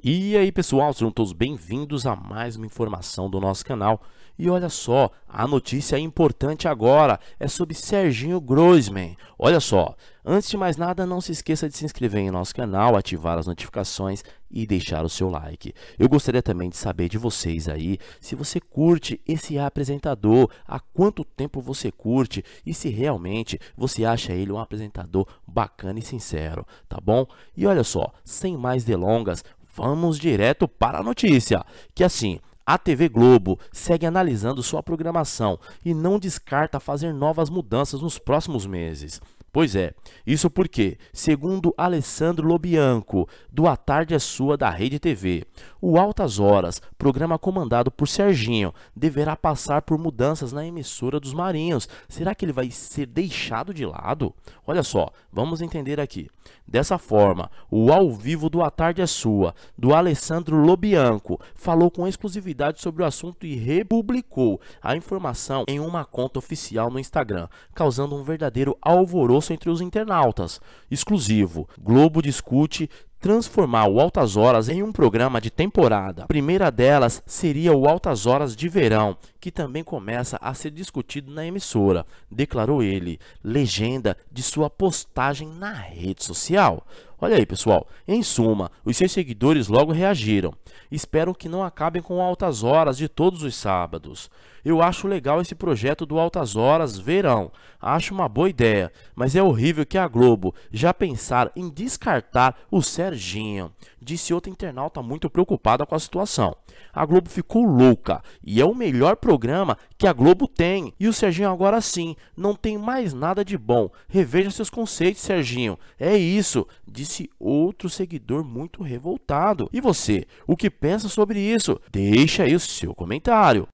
E aí pessoal, sejam todos bem-vindos a mais uma informação do nosso canal. E olha só, a notícia é importante agora é sobre Serginho Groisman. Olha só, antes de mais nada, não se esqueça de se inscrever em nosso canal, ativar as notificações e deixar o seu like. Eu gostaria também de saber de vocês aí se você curte esse apresentador, há quanto tempo você curte e se realmente você acha ele um apresentador bacana e sincero, tá bom? E olha só, sem mais delongas, Vamos direto para a notícia, que assim, a TV Globo segue analisando sua programação e não descarta fazer novas mudanças nos próximos meses. Pois é, isso porque, segundo Alessandro Lobianco, do A Tarde é Sua da Rede TV, o Altas Horas, programa comandado por Serginho, deverá passar por mudanças na emissora dos Marinhos. Será que ele vai ser deixado de lado? Olha só, vamos entender aqui. Dessa forma, o ao vivo do A Tarde é Sua, do Alessandro Lobianco, falou com exclusividade sobre o assunto e republicou a informação em uma conta oficial no Instagram, causando um verdadeiro alvoroço entre os internautas. Exclusivo. Globo discute transformar o Altas Horas em um programa de temporada. A primeira delas seria o Altas Horas de Verão, que também começa a ser discutido na emissora, declarou ele, legenda de sua postagem na rede social. Olha aí, pessoal. Em suma, os seus seguidores logo reagiram. Espero que não acabem com altas horas de todos os sábados. Eu acho legal esse projeto do Altas Horas Verão. Acho uma boa ideia, mas é horrível que a Globo já pensar em descartar o Serginho. Disse outra internauta muito preocupada com a situação. A Globo ficou louca e é o melhor programa que a Globo tem. E o Serginho agora sim, não tem mais nada de bom. Reveja seus conceitos, Serginho. É isso, disse disse outro seguidor muito revoltado. E você, o que pensa sobre isso? Deixa aí o seu comentário.